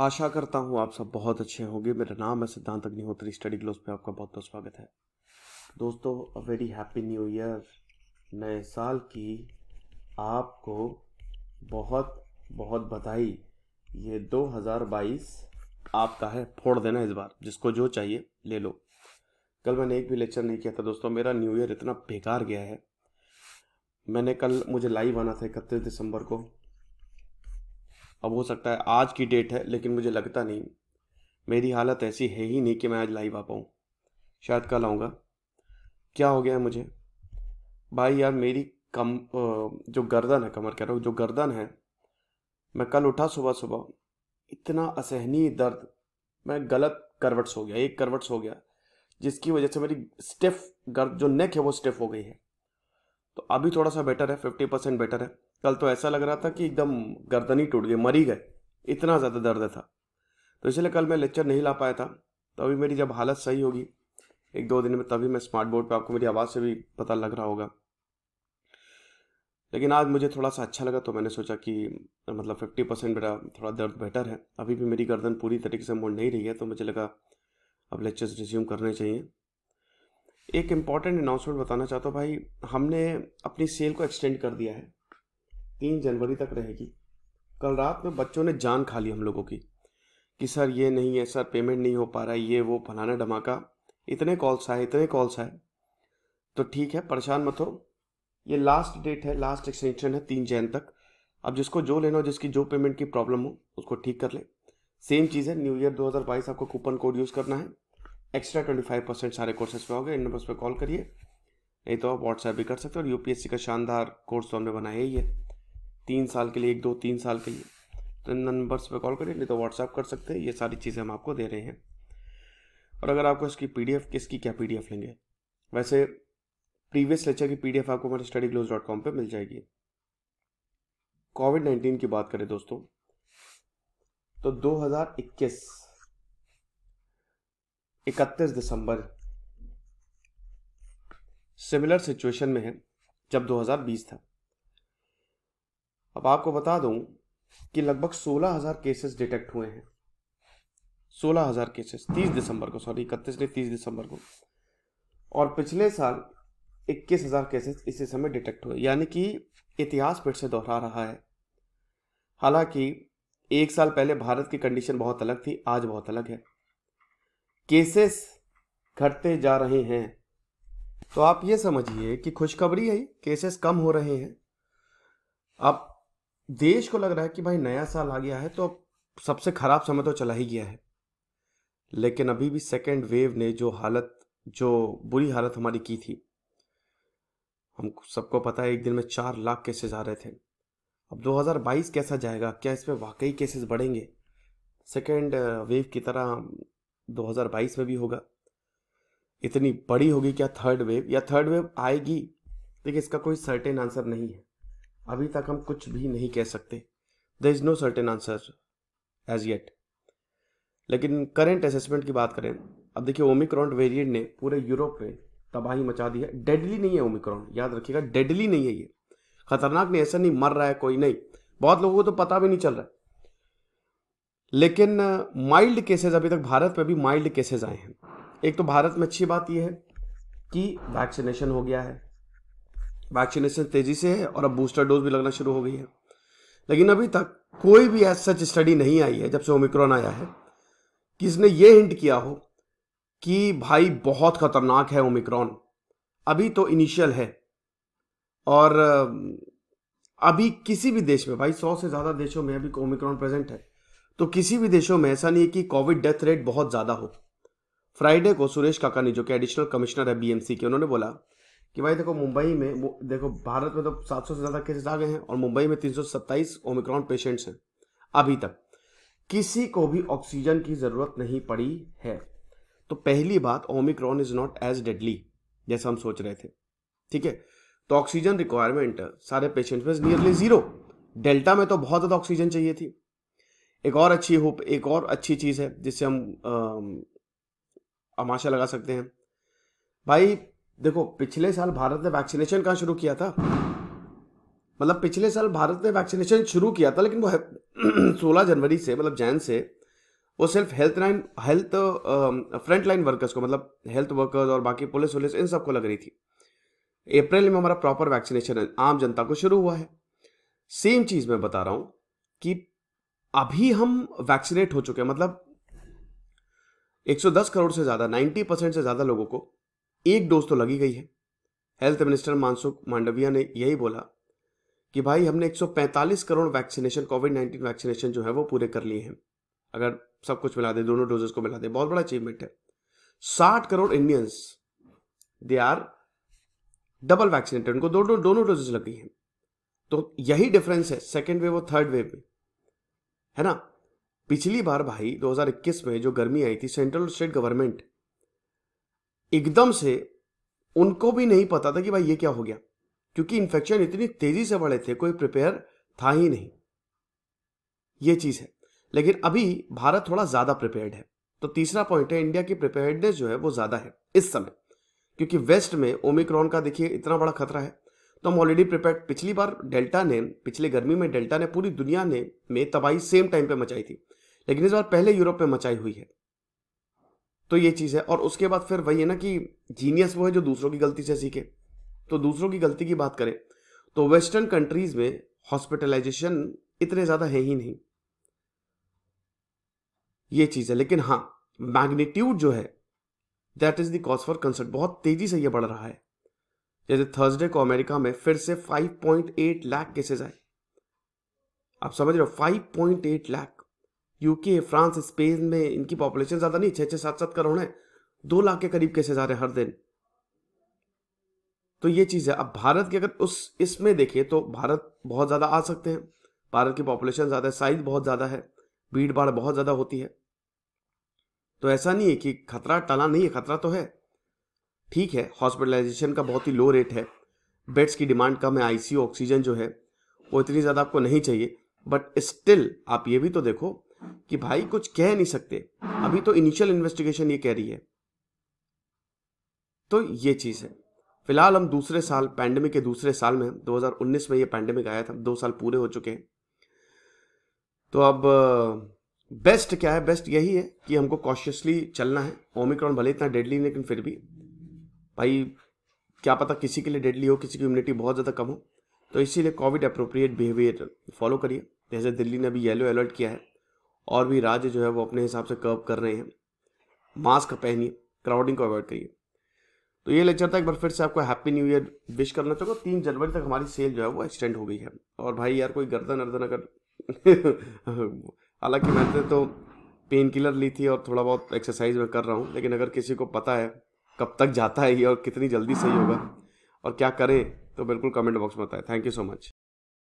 आशा करता हूँ आप सब बहुत अच्छे होंगे मेरा नाम है सिद्धांत अग्निहोत्री स्टडी ग्लोस पे आपका बहुत बहुत स्वागत है दोस्तों a very happy new year नए साल की आपको बहुत बहुत बधाई ये 2022 आपका है फोड़ देना इस बार जिसको जो चाहिए ले लो कल मैंने एक भी लेक्चर नहीं किया था दोस्तों मेरा न्यू ईयर इतना बेकार गया है मैंने कल मुझे लाइव आना था इकतीस दिसंबर को अब हो सकता है आज की डेट है लेकिन मुझे लगता नहीं मेरी हालत ऐसी है ही नहीं कि मैं आज लाइव आ पाऊँ शायद कल आऊँगा क्या हो गया है मुझे भाई यार मेरी कम जो गर्दन है कमर कह रहा हूँ जो गर्दन है मैं कल उठा सुबह सुबह इतना असहनीय दर्द मैं गलत करवट सो गया एक करवट सो गया जिसकी वजह से मेरी स्टिफ गर्द जो नेक है वो स्टिफ हो गई है तो अभी थोड़ा सा बेटर है फिफ्टी परसेंट बेटर है कल तो ऐसा लग रहा था कि एकदम गर्दन ही टूट गई मरी गए इतना ज़्यादा दर्द था तो इसलिए कल मैं लेक्चर नहीं ला पाया था तो अभी मेरी जब हालत सही होगी एक दो दिन में तभी मैं स्मार्ट बोर्ड पर आपको मेरी आवाज़ से भी पता लग रहा होगा लेकिन आज मुझे थोड़ा सा अच्छा लगा तो मैंने सोचा कि मतलब फिफ्टी परसेंट मेरा थोड़ा दर्द बेटर है अभी भी मेरी गर्दन पूरी तरीके से मुड़ नहीं रही है तो मुझे लगा अब लेक्चर्स रिज्यूम करने चाहिए एक इम्पॉर्टेंट अनाउंसमेंट बताना चाहता हूँ भाई हमने अपनी सेल को एक्सटेंड कर दिया है तीन जनवरी तक रहेगी कल रात में बच्चों ने जान खा ली हम लोगों की कि सर ये नहीं है सर पेमेंट नहीं हो पा रहा है ये वो फलाना धमाका इतने कॉल्स आए इतने कॉल्स आए तो ठीक है परेशान मत हो ये लास्ट डेट है लास्ट एक्सटेंशन है तीन जैन तक अब जिसको जो लेना हो जिसकी जो पेमेंट की प्रॉब्लम हो उसको ठीक कर ले सेम चीज़ है न्यू ईयर 2022 आपको कूपन कोड यूज़ करना है एक्स्ट्रा 25 परसेंट सारे कोर्सेज पे गए इन नंबर्स पे कॉल करिए नहीं तो आप व्हाट्सएप भी कर सकते हो और यूपीएससी का शानदार कोर्स तो हमने बनाया ही है तीन साल के लिए एक दो तीन साल के लिए तो इन नंबर्स पर कॉल करें नहीं तो व्हाट्सअप कर सकते हैं ये सारी चीज़ें हम आपको दे रहे हैं और अगर आपको इसकी पी किसकी क्या पी लेंगे वैसे प्रीवियस लेक्चर की पी आपको हमारे स्टडी ग्लोज डॉट कॉम पर मिल जाएगी कोविड नाइन्टीन की बात करें दोस्तों तो 2021 इकतीस दिसंबर सिमिलर सिचुएशन में है जब 2020 था अब आपको बता दूं कि लगभग 16,000 केसेस डिटेक्ट हुए हैं 16,000 केसेस 30 दिसंबर को सॉरी इकतीस नहीं 30 दिसंबर को और पिछले साल 21,000 केसेस इसी समय डिटेक्ट हुए यानी कि इतिहास फिर से दोहरा रहा है हालांकि एक साल पहले भारत की कंडीशन बहुत अलग थी आज बहुत अलग है केसेस घटते जा रहे हैं तो आप ये समझिए कि खुशखबरी है केसेस कम हो रहे हैं आप देश को लग रहा है कि भाई नया साल आ गया है तो सबसे खराब समय तो चला ही गया है लेकिन अभी भी सेकेंड वेव ने जो हालत जो बुरी हालत हमारी की थी हम सबको पता है एक दिन में चार लाख केसेस आ रहे थे अब 2022 कैसा जाएगा क्या इस पर वाकई केसेस बढ़ेंगे सेकेंड वेव uh, की तरह 2022 में भी होगा इतनी बड़ी होगी क्या थर्ड वेव या थर्ड वेव आएगी देखिए इसका कोई सर्टेन आंसर नहीं है अभी तक हम कुछ भी नहीं कह सकते there is no certain answer as yet लेकिन करेंट असेसमेंट की बात करें अब देखिए ओमिक्रॉन वेरिएंट ने पूरे यूरोप में तबाही मचा दी है डेडली नहीं है ओमिक्रॉन याद रखिएगा डेडली नहीं है ये खतरनाक नहीं ऐसा नहीं मर रहा है कोई नहीं बहुत लोगों को तो पता भी नहीं चल रहा लेकिन माइल्ड केसेस अभी तक भारत में भी माइल्ड केसेस आए हैं एक तो भारत में अच्छी बात यह है कि वैक्सीनेशन हो गया है वैक्सीनेशन तेजी से है और अब बूस्टर डोज भी लगना शुरू हो गई है लेकिन अभी तक कोई भी ऐसा सच स्टडी नहीं आई है जब से ओमिक्रॉन आया है कि इसने ये हिंट किया हो कि भाई बहुत खतरनाक है ओमिक्रॉन अभी तो इनिशियल है और अभी किसी भी देश में भाई सौ से ज़्यादा देशों में अभी ओमिक्रॉन प्रेजेंट है तो किसी भी देशों में ऐसा नहीं है कि कोविड डेथ रेट बहुत ज़्यादा हो फ्राइडे को सुरेश काकानी जो कि एडिशनल कमिश्नर है बीएमसी के उन्होंने बोला कि भाई देखो मुंबई में देखो भारत में तो 700 से ज़्यादा केसेस आ गए हैं और मुंबई में 327 ओमिक्रॉन पेशेंट्स हैं अभी तक किसी को भी ऑक्सीजन की ज़रूरत नहीं पड़ी है तो पहली बात Omicron is not as deadly जैसा हम सोच रहे थे ठीक है तो ऑक्सीजन रिक्वायरमेंट सारे पेशेंट्स में नियरली ज़ीरो डेल्टा में तो बहुत ज़्यादा ऑक्सीजन चाहिए थी एक और अच्छी होप एक और अच्छी चीज़ है जिससे हम आमाशा लगा सकते हैं भाई देखो पिछले साल भारत ने वैक्सीनेशन कहाँ शुरू किया था मतलब पिछले साल भारत ने वैक्सीनेशन शुरू किया था लेकिन वो सोलह जनवरी से मतलब जैन से वो सिर्फ health line health front line workers को मतलब हेल्थ वर्कर्स और बाकी पुलिस वुलिस इन सबको लग रही थी अप्रैल में हमारा प्रॉपर वैक्सीनेशन आम जनता को शुरू हुआ है सेम चीज़ मैं बता रहा हूं कि अभी हम वैक्सीनेट हो चुके हैं मतलब 110 करोड़ से ज़्यादा 90 परसेंट से ज़्यादा लोगों को एक डोज तो लगी गई है हेल्थ मिनिस्टर मानसुख मांडविया ने यही बोला कि भाई हमने 145 करोड़ वैक्सीनेशन कोविड 19 वैक्सीनेशन जो है वो पूरे कर लिए हैं अगर सब कुछ मिला दे दोनों डोजेस को मिला दे बहुत बड़ा अचीवमेंट है 60 crore Indians they are double vaccinated उनको दो, दो, दोनों डोजेस लग गई हैं तो यही डिफरेंस है सेकेंड वेव और थर्ड वेव में है ना पिछली बार भाई 2021 में जो गर्मी आई थी सेंट्रल स्टेट गवर्नमेंट एकदम से उनको भी नहीं पता था कि भाई ये क्या हो गया क्योंकि इन्फेक्शन इतनी तेजी से बढ़े थे कोई प्रिपेयर था ही नहीं ये चीज है लेकिन अभी भारत थोड़ा ज्यादा प्रिपेयर्ड है तो तीसरा पॉइंट है इंडिया की प्रिपेयर्डनेस जो है वो ज्यादा है इस समय क्योंकि वेस्ट में ओमिक्रॉन का देखिए इतना बड़ा खतरा है तो हम ऑलरेडी प्रिपेयर पिछली बार डेल्टा ने पिछले गर्मी में डेल्टा ने पूरी दुनिया ने में तबाही सेम टाइम पे मचाई थी लेकिन इस बार पहले यूरोप में मचाई हुई है तो ये चीज़ है और उसके बाद फिर वही है ना कि जीनियस वो है जो दूसरों की गलती से सीखे तो दूसरों की गलती की बात करें तो वेस्टर्न कंट्रीज़ में हॉस्पिटलाइजेशन इतने ज़्यादा है ही नहीं ये चीज़ है लेकिन हाँ मैग्नीट्यूड जो है that is those cause for concern बहुत तेज़ी से ये बढ़ रहा है जैसे थर्सडे को अमेरिका में फिर से 5.8 लाख केसेस आए आप समझ रहे हो 5.8 लाख यूके फ्रांस स्पेन में इनकी पॉपुलेशन ज़्यादा नहीं छह छः सात सात करोड़ है दो लाख के करीब कैसे आ रहे हैं हर दिन तो ये चीज़ है अब भारत की अगर उस इसमें देखिए तो भारत बहुत ज़्यादा आ सकते हैं भारत की पॉपुलेशन ज़्यादा है साइज बहुत ज़्यादा है भीड़ भाड़ बहुत ज़्यादा होती है तो ऐसा नहीं है कि खतरा टला नहीं है खतरा तो है ठीक है हॉस्पिटलाइजेशन का बहुत ही लो रेट है बेड्स की डिमांड कम है आईसीयू ऑक्सीजन जो है वो इतनी ज़्यादा आपको नहीं चाहिए बट स्टिल आप ये भी तो देखो कि भाई कुछ कह नहीं सकते अभी तो इनिशियल इन्वेस्टिगेशन ये कह रही है तो ये चीज़ है फिलहाल हम दूसरे साल पैंडमिक के दूसरे साल में 2019 में ये पैंडमिक आया था दो साल पूरे हो चुके हैं तो अब बेस्ट क्या है बेस्ट यही है कि हमको कॉशियसली चलना है ओमिक्रॉन भले इतना डेडली लेकिन फिर भी भाई क्या पता किसी के लिए डेडली हो किसी की इम्यूनिटी बहुत ज़्यादा कम हो तो इसीलिए कोविड अप्रोप्रिएट बिहेवियर फॉलो करिए जैसे दिल्ली ने अभी येलो अलर्ट किया है और भी राज्य जो है वो अपने हिसाब से कर्व कर रहे हैं मास्क पहनिए क्राउडिंग को अवॉइड करिए तो ये लेक्चर था एक बार फिर से आपको हैप्पी न्यू ईयर विश करना चाहूँगा तीन जनवरी तक हमारी सेल जो है वो एक्सटेंड हो गई है और भाई यार कोई गर्दन अर्दन अगर हालांकि मैंने तो पेन तो किलर ली थी और थोड़ा बहुत एक्सरसाइज में कर रहा हूँ लेकिन अगर किसी को पता है कब तक जाता है ये और कितनी जल्दी सही होगा और क्या करें तो बिल्कुल कमेंट बॉक्स में बताएं थैंक यू सो मच